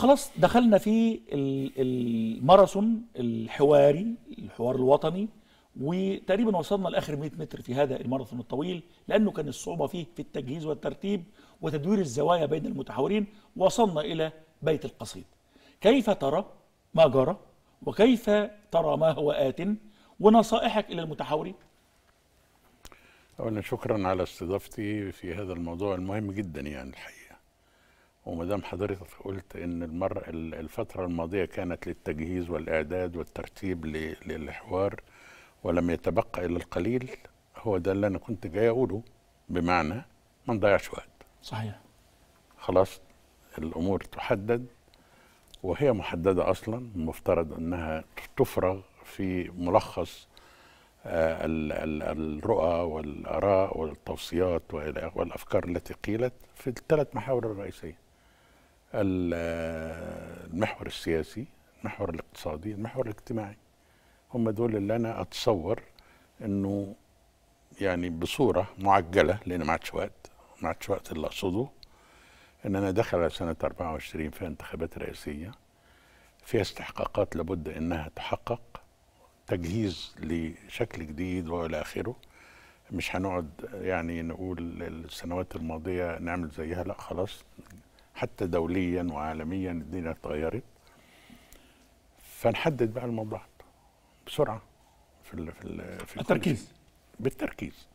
خلاص دخلنا في الماراثون الحواري الحوار الوطني وتقريبا وصلنا لاخر 100 متر في هذا الماراثون الطويل لانه كان الصعوبه فيه في التجهيز والترتيب وتدوير الزوايا بين المتحاورين وصلنا الى بيت القصيد كيف ترى ما جرى وكيف ترى ما هو ات ونصائحك الى المتحاورين؟ اولا شكرا على استضافتي في هذا الموضوع المهم جدا يعني الحقيقه وما دام حضرتك قلت ان المره الفتره الماضيه كانت للتجهيز والاعداد والترتيب للحوار ولم يتبقى الا القليل هو ده اللي انا كنت جاي اقوله بمعنى ما نضيعش وقت صحيح خلاص الامور تحدد وهي محدده اصلا المفترض انها تفرغ في ملخص آه، الرؤى والاراء والتوصيات والافكار التي قيلت في الثلاث محاور الرئيسيه آه، المحور السياسي المحور الاقتصادي المحور الاجتماعي هم دول اللي انا اتصور انه يعني بصوره معجله لان ما عادش وقت ما عادش وقت اللي اقصده ان انا دخل على سنه 24 فيها انتخابات رئاسيه فيها استحقاقات لابد انها تحقق تجهيز لشكل جديد والى اخره مش هنقعد يعني نقول السنوات الماضيه نعمل زيها لا خلاص حتى دوليا وعالميا الدنيا اتغيرت فنحدد بقى الموضوعات بسرعه في الـ في الـ في التركيز بالتركيز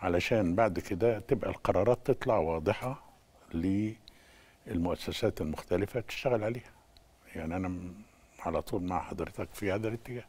علشان بعد كده تبقى القرارات تطلع واضحه للمؤسسات المختلفه تشتغل عليها يعني انا على طول مع حضرتك في هذا الاتجاه